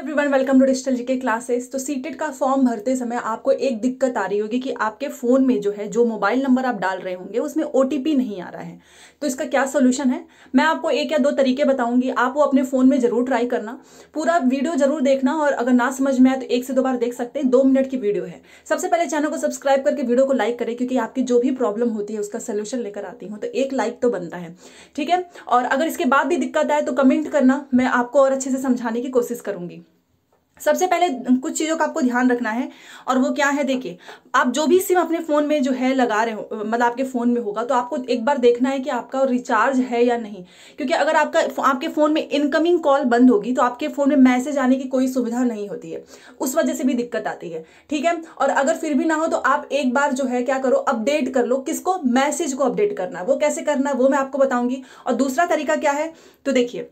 everyone welcome to digital GK classes तो CTET का form भरते समय आपको एक दिक्कत आ रही होगी कि आपके फ़ोन में जो है जो मोबाइल नंबर आप डाल रहे होंगे उसमें ओ नहीं आ रहा है तो इसका क्या सोल्यूशन है मैं आपको एक या दो तरीके बताऊंगी आप वो अपने फ़ोन में ज़रूर ट्राई करना पूरा वीडियो ज़रूर देखना और अगर ना समझ में आए तो एक से दो बार देख सकते हैं दो मिनट की वीडियो है सबसे पहले चैनल को सब्सक्राइब करके वीडियो को लाइक करें क्योंकि आपकी जो भी प्रॉब्लम होती है उसका सोल्यूशन लेकर आती हूँ तो एक लाइक तो बनता है ठीक है और अगर इसके बाद भी दिक्कत आए तो कमेंट करना मैं आपको और अच्छे से समझाने की कोशिश करूंगी सबसे पहले कुछ चीज़ों का आपको ध्यान रखना है और वो क्या है देखिए आप जो भी सिम अपने फ़ोन में जो है लगा रहे हो मतलब आपके फ़ोन में होगा तो आपको एक बार देखना है कि आपका रिचार्ज है या नहीं क्योंकि अगर आपका आपके फ़ोन में इनकमिंग कॉल बंद होगी तो आपके फ़ोन में मैसेज आने की कोई सुविधा नहीं होती है उस वजह से भी दिक्कत आती है ठीक है और अगर फिर भी ना हो तो आप एक बार जो है क्या करो अपडेट कर लो किसको मैसेज को अपडेट करना वो कैसे करना वो मैं आपको बताऊँगी और दूसरा तरीका क्या है तो देखिए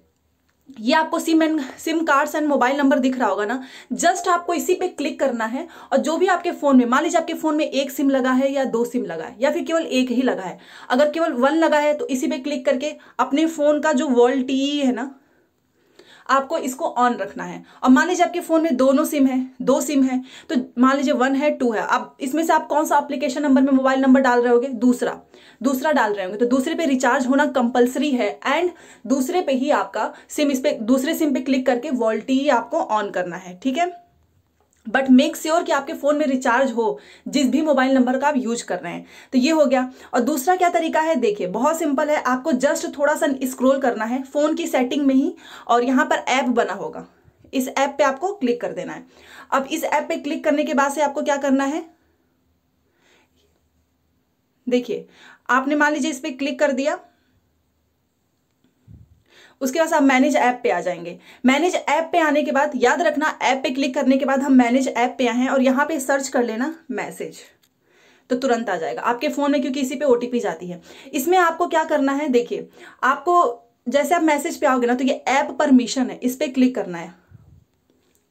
ये आपको SIM and SIM cards and mobile number दिख रहा होगा ना जस्ट आपको इसी पे क्लिक करना है और जो भी आपके फ़ोन में मान लीजिए आपके फ़ोन में एक सिम लगा है या दो सिम लगा है या फिर केवल एक ही लगा है अगर केवल वन लगा है तो इसी पे क्लिक करके अपने फ़ोन का जो वॉल्टी है ना आपको इसको ऑन रखना है और मान लीजिए आपके फ़ोन में दोनों सिम है दो सिम है तो मान लीजिए वन है टू है अब इसमें से आप कौन सा अप्लीकेशन नंबर में मोबाइल नंबर डाल रहे होगे दूसरा दूसरा डाल रहे होंगे तो दूसरे पे रिचार्ज होना कंपलसरी है एंड दूसरे पे ही आपका सिम इस पर दूसरे सिम पे क्लिक करके वॉल्टी आपको ऑन करना है ठीक है बट मेक श्योर कि आपके फ़ोन में रिचार्ज हो जिस भी मोबाइल नंबर का आप यूज कर रहे हैं तो ये हो गया और दूसरा क्या तरीका है देखिए बहुत सिंपल है आपको जस्ट थोड़ा सा स्क्रोल करना है फ़ोन की सेटिंग में ही और यहां पर ऐप बना होगा इस ऐप पे आपको क्लिक कर देना है अब इस ऐप पे क्लिक करने के बाद से आपको क्या करना है देखिए आपने मान लीजिए इस पर क्लिक कर दिया उसके बाद आप मैनेज ऐप पे आ जाएंगे मैनेज ऐप पे आने के बाद याद रखना ऐप पे क्लिक करने के बाद हम मैनेज ऐप पे आए हैं और यहाँ पे सर्च कर लेना मैसेज तो तुरंत आ जाएगा आपके फ़ोन में क्योंकि इसी पे ओटीपी जाती है इसमें आपको क्या करना है देखिए आपको जैसे आप मैसेज पे आओगे ना तो ये ऐप परमिशन है इस पर क्लिक करना है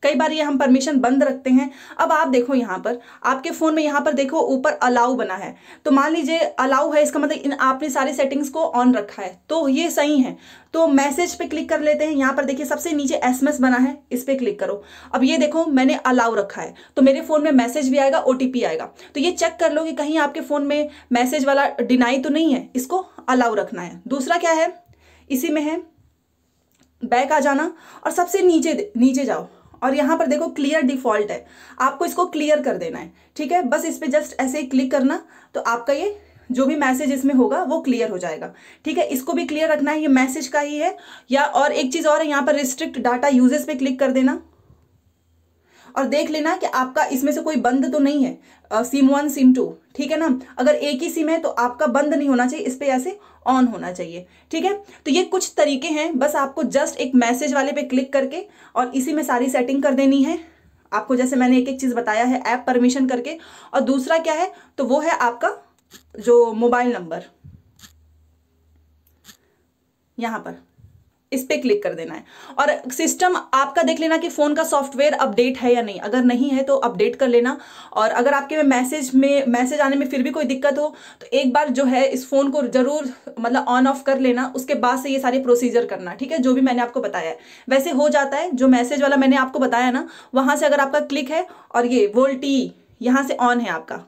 कई बार ये हम परमिशन बंद रखते हैं अब आप देखो यहाँ पर आपके फ़ोन में यहाँ पर देखो ऊपर अलाउ बना है तो मान लीजिए अलाउ है इसका मतलब इन आपने सारे सेटिंग्स को ऑन रखा है तो ये सही है तो मैसेज पे क्लिक कर लेते हैं यहाँ पर देखिए सबसे नीचे एसएमएस बना है इस पर क्लिक करो अब ये देखो मैंने अलाउ रखा है तो मेरे फ़ोन में मैसेज भी आएगा ओ आएगा तो ये चेक कर लो कि कहीं आपके फ़ोन में मैसेज वाला डिनाई तो नहीं है इसको अलाउ रखना है दूसरा क्या है इसी में है बैक आ जाना और सबसे नीचे नीचे जाओ और यहाँ पर देखो क्लियर डिफॉल्ट है आपको इसको क्लियर कर देना है ठीक है बस इस पर जस्ट ऐसे ही क्लिक करना तो आपका ये जो भी मैसेज इसमें होगा वो क्लियर हो जाएगा ठीक है इसको भी क्लियर रखना है ये मैसेज का ही है या और एक चीज़ और है यहाँ पर रिस्ट्रिक्ट डाटा यूजेस पे क्लिक कर देना और देख लेना कि आपका इसमें से कोई बंद तो नहीं है सिम वन सिम टू ठीक है ना अगर एक ही सिम है तो आपका बंद नहीं होना चाहिए इस पर ऐसे ऑन होना चाहिए ठीक है तो ये कुछ तरीके हैं बस आपको जस्ट एक मैसेज वाले पे क्लिक करके और इसी में सारी सेटिंग कर देनी है आपको जैसे मैंने एक एक चीज़ बताया है ऐप परमिशन करके और दूसरा क्या है तो वो है आपका जो मोबाइल नंबर यहां पर इस पर क्लिक कर देना है और सिस्टम आपका देख लेना कि फ़ोन का सॉफ्टवेयर अपडेट है या नहीं अगर नहीं है तो अपडेट कर लेना और अगर आपके मैसेज में मैसेज आने में फिर भी कोई दिक्कत हो तो एक बार जो है इस फ़ोन को ज़रूर मतलब ऑन ऑफ कर लेना उसके बाद से ये सारे प्रोसीजर करना ठीक है जो भी मैंने आपको बताया है वैसे हो जाता है जो मैसेज वाला मैंने आपको बताया ना वहाँ से अगर आपका क्लिक है और ये वोल्टी यहाँ से ऑन है आपका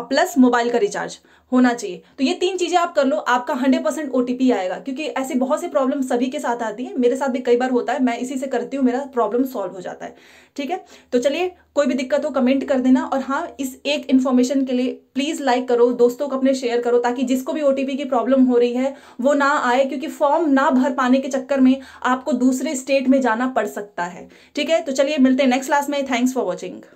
प्लस मोबाइल का रिचार्ज होना चाहिए तो ये तीन चीज़ें आप कर लो आपका हंड्रेड परसेंट ओ आएगा क्योंकि ऐसे बहुत से प्रॉब्लम सभी के साथ आती है मेरे साथ भी कई बार होता है मैं इसी से करती हूँ मेरा प्रॉब्लम सॉल्व हो जाता है ठीक है तो चलिए कोई भी दिक्कत हो कमेंट कर देना और हाँ इस एक इन्फॉर्मेशन के लिए प्लीज़ लाइक करो दोस्तों को अपने शेयर करो ताकि जिसको भी ओ की प्रॉब्लम हो रही है वो ना आए क्योंकि फॉर्म ना भर पाने के चक्कर में आपको दूसरे स्टेट में जाना पड़ सकता है ठीक है तो चलिए मिलते हैं नेक्स्ट क्लास में थैंक्स फॉर वॉचिंग